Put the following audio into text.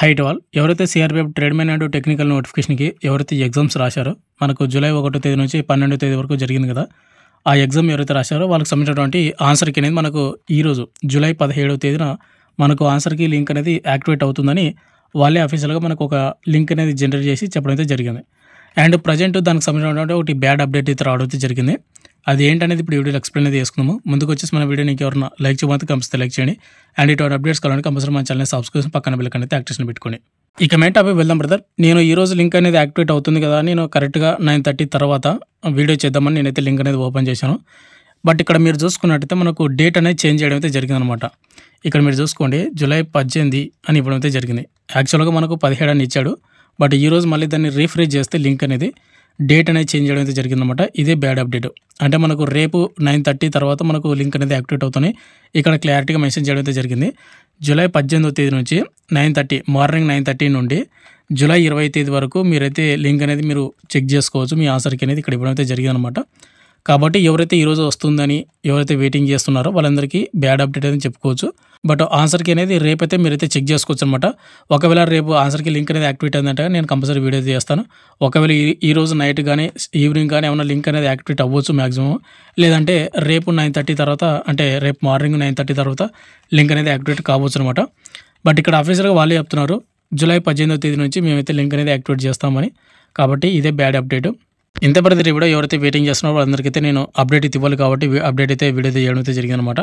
height వాల్ ఎవరైతే CRPF tradesmen and technical నోటిఫికేషన్కి ఎవరైతే ఎగ్జామ్స్ రాశారో మనకు జూలై ఒకటో తేదీ నుంచి పన్నెండో తేదీ వరకు జరిగింది కదా ఆ ఎగ్జామ్ ఎవరైతే రాశారో వాళ్ళకి సంబంధించినటువంటి ఆన్సర్కి అనేది మనకు ఈరోజు జూలై పదిహేడవ తేదీన మనకు ఆన్సర్కి లింక్ అనేది యాక్టివేట్ అవుతుందని వాళ్ళే అఫీషియల్గా మనకు ఒక లింక్ అనేది జనరేట్ చేసి చెప్పడం అయితే జరిగింది అండ్ ప్రజెంట్ దానికి సంబంధించినటువంటి ఒకటి బ్యాడ్ అప్డేట్ అయితే రావడం అయితే జరిగింది అది ఏంటనేది ఇప్పుడు వీడియోలో ఎక్స్ప్లెయిన్ అయితే చేసుకున్నాము ముందుకు వచ్చేసి మన నీకు ఎవరైనా లైక్ చేయమంతా కంపల్సరీ లైక్ చేయండి అండ్ ఇటువంటి అప్డేట్స్ కావాలని కంపల్సరీ మన ఛానల్ సబ్స్క్రిప్షన్ పక్కన బిల్క్ అనేది యాక్టివేషన్ పెట్టుకోండి ఇక మెయిన్ టాపిక్ వెళ్దాం బ్రదర్ నేను ఈ రోజు లింక్ అనేది యాక్టివేట్ అవుతుంది కదా నేను కరెక్ట్గా నైన్ థర్టీ తర్వాత వీడియో చేద్దామని నేనైతే లింక్ అనేది ఓపెన్ చేశాను బట్ ఇక్కడ మీరు చూసుకున్నట్టయితే మనకు డేట్ అనేది చేంజ్ చేయడం అయితే జరిగిందనమాట ఇక్కడ మీరు చూసుకోండి జూలై పద్దెనిమిది అని ఇవ్వడం అయితే జరిగింది యాక్చువల్గా మనకు పదిహేడు అని ఇచ్చాడు బట్ ఈరోజు మళ్ళీ దాన్ని రీఫ్రెష్ చేస్తే లింక్ అనేది డేట్ అనేది చేంజ్ చేయడం అయితే జరిగిందనమాట ఇదే బ్యాడ్ అప్డేట్ అంటే మనకు రేపు నైన్ థర్టీ తర్వాత మనకు లింక్ అనేది యాక్టివేట్ అవుతుంది ఇక్కడ క్లారిటీగా మెసేజ్ చేయడం అయితే జరిగింది జూలై పద్దెనిమిదో తేదీ నుంచి nine thirty morning nine thirty నుండి జూలై ఇరవై తేదీ వరకు మీరైతే లింక్ అనేది మీరు చెక్ చేసుకోవచ్చు మీ ఆసరికి అనేది ఇక్కడ ఇవ్వడం అయితే జరిగిందనమాట కాబట్టి ఎవరైతే ఈరోజు వస్తుందని ఎవరైతే వెయిటింగ్ చేస్తున్నారో వాళ్ళందరికీ బ్యాడ్ అప్డేట్ అని చెప్పుకోవచ్చు బట్ ఆన్సర్కి అనేది రేపైతే మీరైతే చెక్ చేసుకోవచ్చు అనమాట ఒకవేళ రేపు ఆన్సర్కి లింక్ అనేది యాక్టివేట్ అయిందంట నేను కంపల్సరీ వీడియో చేస్తాను ఒకవేళ ఈ రోజు నైట్ కానీ ఈవినింగ్ కానీ ఏమైనా లింక్ అనేది యాక్టివేట్ అవ్వచ్చు మ్యాక్సిమం లేదంటే రేపు నైన్ థర్టీ తర్వాత అంటే రేపు మార్నింగ్ నైన్ థర్టీ తర్వాత లింక్ అనేది యాక్టివేట్ కావచ్చు అనమాట బట్ ఇక్కడ ఆఫీసర్గా వాళ్ళే చెప్తున్నారు జూలై పద్దెనిమిదో తేదీ నుంచి మేమైతే లింక్ అనేది యాక్టివేట్ చేస్తామని కాబట్టి ఇదే బ్యాడ్ అప్డేట్ ఇంత ప్రతి వీడియో ఎవరైతే వెయిటింగ్ చేస్తున్నారో వాళ్ళందరికైతే నేను అప్డేట్ ఇవ్వాలి కాబట్టి అప్డేట్ అయితే వీడియో చేయడం అయితే జరిగిందనమాట